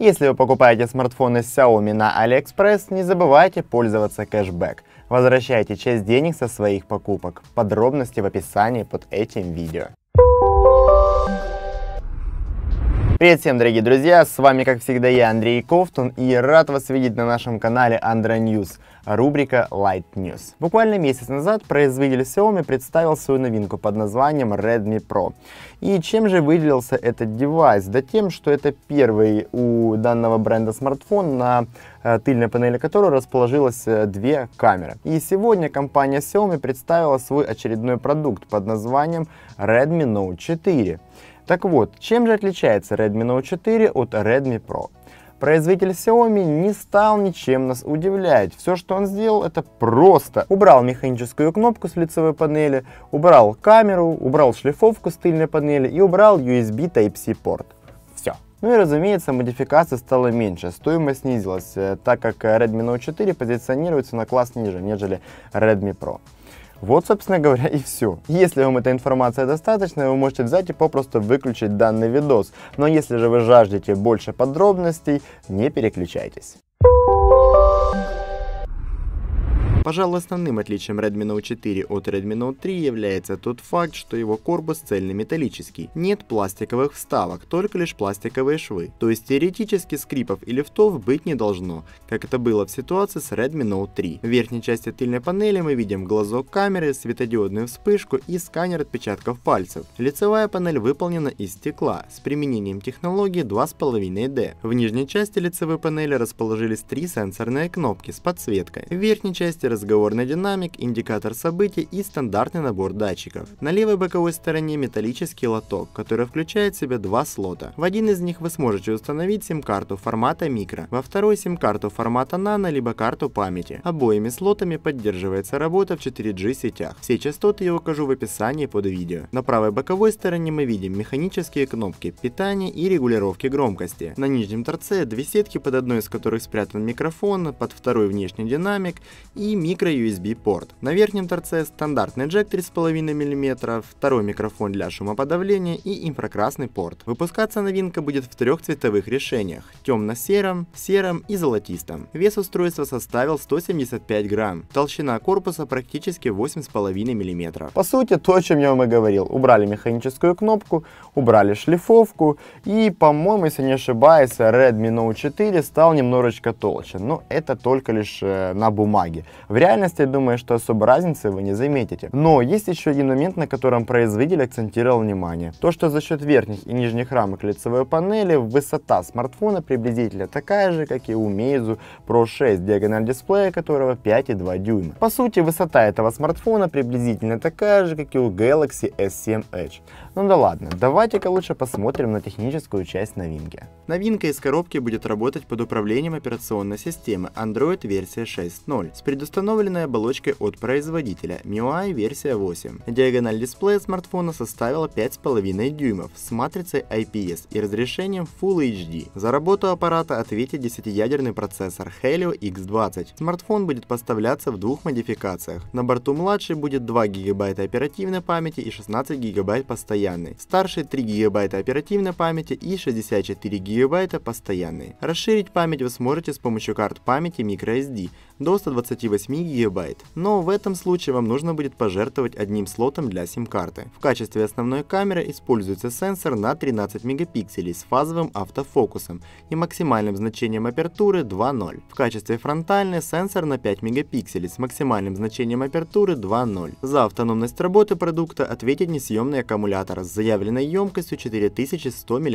Если вы покупаете смартфоны из Xiaomi на AliExpress, не забывайте пользоваться кэшбэк. Возвращайте часть денег со своих покупок. Подробности в описании под этим видео. Привет всем, дорогие друзья! С вами, как всегда, я, Андрей Ковтун, и рад вас видеть на нашем канале Andro News, рубрика Light News. Буквально месяц назад производитель Xiaomi представил свою новинку под названием Redmi Pro. И чем же выделился этот девайс? Да тем, что это первый у данного бренда смартфон, на э, тыльной панели которого расположилось э, две камеры. И сегодня компания Xiaomi представила свой очередной продукт под названием Redmi Note 4. Так вот, чем же отличается Redmi Note 4 от Redmi Pro? Производитель Xiaomi не стал ничем нас удивлять. Все, что он сделал, это просто убрал механическую кнопку с лицевой панели, убрал камеру, убрал шлифовку с тыльной панели и убрал USB Type-C порт. Все. Ну и разумеется, модификаций стало меньше, стоимость снизилась, э, так как Redmi Note 4 позиционируется на класс ниже, нежели Redmi Pro. Вот, собственно говоря, и все. Если вам эта информация достаточна, вы можете взять и попросту выключить данный видос. Но если же вы жаждете больше подробностей, не переключайтесь. Пожалуй, основным отличием Redmi Note 4 от Redmi Note 3 является тот факт, что его корпус цельнометаллический, нет пластиковых вставок, только лишь пластиковые швы. То есть теоретически скрипов и лифтов быть не должно, как это было в ситуации с Redmi Note 3. В верхней части тыльной панели мы видим глазок камеры, светодиодную вспышку и сканер отпечатков пальцев. Лицевая панель выполнена из стекла с применением технологии 2.5D. В нижней части лицевой панели расположились три сенсорные кнопки с подсветкой. В верхней части разговорный динамик, индикатор событий и стандартный набор датчиков. На левой боковой стороне металлический лоток, который включает в себя два слота. В один из них вы сможете установить сим-карту формата микро, во второй сим-карту формата нано, либо карту памяти. Обоими слотами поддерживается работа в 4G сетях. Все частоты я укажу в описании под видео. На правой боковой стороне мы видим механические кнопки питания и регулировки громкости. На нижнем торце две сетки, под одной из которых спрятан микрофон, под второй внешний динамик и микро-USB порт. На верхнем торце стандартный джек 3,5 мм, второй микрофон для шумоподавления и инфракрасный порт. Выпускаться новинка будет в трех цветовых решениях – темно-сером, сером и золотистом. Вес устройства составил 175 грамм, толщина корпуса практически 8,5 мм. По сути, то, о чем я вам и говорил. Убрали механическую кнопку, убрали шлифовку и, по-моему, если не ошибаюсь, Redmi Note 4 стал немножечко толще. Но это только лишь э, на бумаге. В реальности, я думаю, что особой разницы вы не заметите. Но есть еще один момент, на котором производитель акцентировал внимание. То, что за счет верхних и нижних рамок лицевой панели высота смартфона приблизительно такая же, как и у Meizu Pro 6, диагональ дисплея которого 5,2 дюйма. По сути, высота этого смартфона приблизительно такая же, как и у Galaxy S7 Edge. Ну да ладно, давайте-ка лучше посмотрим на техническую часть новинки. Новинка из коробки будет работать под управлением операционной системы Android версия 6.0 с предустановленной оболочкой от производителя MIUI версия 8. Диагональ дисплея смартфона составила 5,5 дюймов с матрицей IPS и разрешением Full HD. За работу аппарата ответит 10-ядерный процессор Helio X20. Смартфон будет поставляться в двух модификациях. На борту младший будет 2 гигабайта оперативной памяти и 16 гигабайт постоянной постоянной, старше 3 гигабайта оперативной памяти и 64 гигабайта постоянной. Расширить память вы сможете с помощью карт памяти microSD, до 128 гигабайт. Но в этом случае вам нужно будет пожертвовать одним слотом для сим-карты. В качестве основной камеры используется сенсор на 13 мегапикселей с фазовым автофокусом и максимальным значением апертуры 2.0. В качестве фронтальной сенсор на 5 мегапикселей с максимальным значением апертуры 2.0. За автономность работы продукта ответит несъемный аккумулятор с заявленной емкостью 4100 мАч.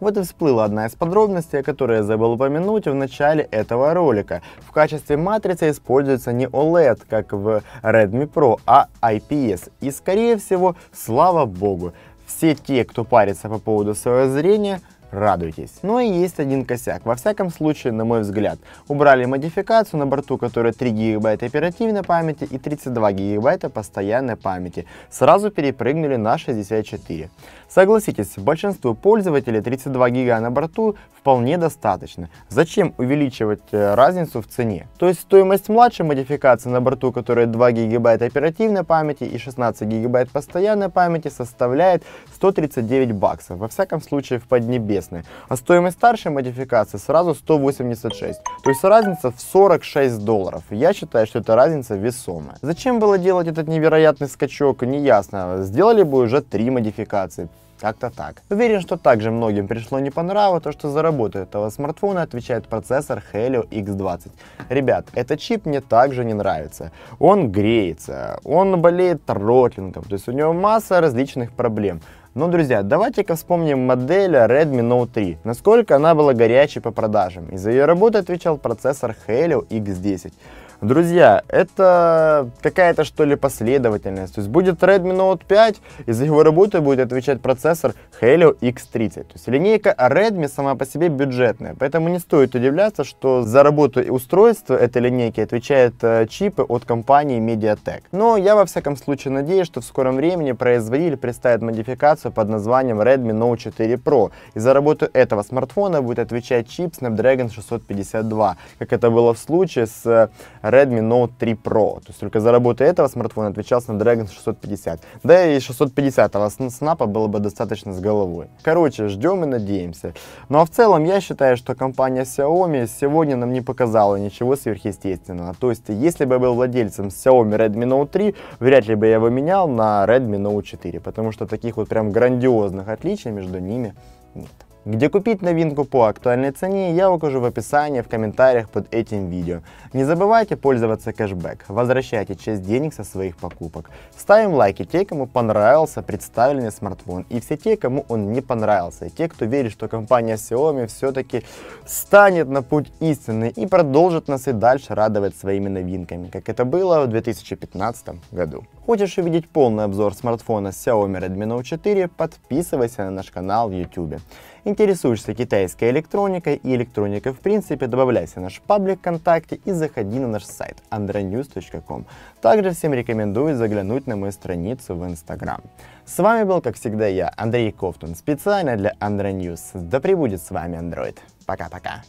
Вот и всплыла одна из подробностей, которую я забыл упомянуть в начале этого ролика. В качестве качестве матрицы используется не OLED, как в Redmi Pro, а IPS. И скорее всего, слава богу, все те, кто парится по поводу своего зрения, радуйтесь. Но ну и есть один косяк. Во всяком случае, на мой взгляд, убрали модификацию на борту, которая 3 гигабайта оперативной памяти и 32 гигабайта постоянной памяти. Сразу перепрыгнули на 64. Согласитесь, большинству пользователей 32 гига на борту вполне достаточно. Зачем увеличивать э, разницу в цене? То есть стоимость младшей модификации на борту, которая 2 гигабайта оперативной памяти и 16 гигабайт постоянной памяти составляет 139 баксов, во всяком случае в Поднебесной. А стоимость старшей модификации сразу 186, то есть разница в 46 долларов. Я считаю, что эта разница весомая. Зачем было делать этот невероятный скачок, неясно. Сделали бы уже три модификации. Как-то так. Уверен, что также многим пришло не по нраву то, что за работу этого смартфона отвечает процессор Helio X20. Ребят, этот чип мне также не нравится. Он греется, он болеет тротлингом, то есть у него масса различных проблем. Но, друзья, давайте-ка вспомним модель Redmi Note 3, насколько она была горячей по продажам. И за ее работу отвечал процессор Helio X10. Друзья, это какая-то что ли последовательность. То есть будет Redmi Note 5, и за его работу будет отвечать процессор Helio X30. То есть линейка Redmi сама по себе бюджетная, поэтому не стоит удивляться, что за работу и устройство этой линейки отвечают э, чипы от компании MediaTek. Но я во всяком случае надеюсь, что в скором времени производитель представит модификацию под названием Redmi Note 4 Pro, и за работу этого смартфона будет отвечать чип Snapdragon 652, как это было в случае с э, Redmi Note 3 Pro. То есть только за работу этого смартфона отвечал Dragon 650. Да и 650 а снапа было бы достаточно с головой. Короче, ждем и надеемся. Ну а в целом я считаю, что компания Xiaomi сегодня нам не показала ничего сверхъестественного. То есть если бы я был владельцем Xiaomi Redmi Note 3, вряд ли бы я его менял на Redmi Note 4, потому что таких вот прям грандиозных отличий между ними нет. Где купить новинку по актуальной цене, я укажу в описании, в комментариях под этим видео. Не забывайте пользоваться кэшбэк, возвращайте часть денег со своих покупок. Ставим лайки те, кому понравился представленный смартфон, и все те, кому он не понравился, и те, кто верит, что компания Xiaomi все-таки станет на путь истины и продолжит нас и дальше радовать своими новинками, как это было в 2015 году. Хочешь увидеть полный обзор смартфона Xiaomi Redmi Note 4, подписывайся на наш канал в YouTube. Интересуешься китайской электроникой и электроникой в принципе, добавляйся в наш паблик ВКонтакте и заходи на наш сайт andronews.com. Также всем рекомендую заглянуть на мою страницу в Instagram. С вами был, как всегда, я, Андрей Ковтун, специально для Andronews. Да пребудет с вами Android. Пока-пока.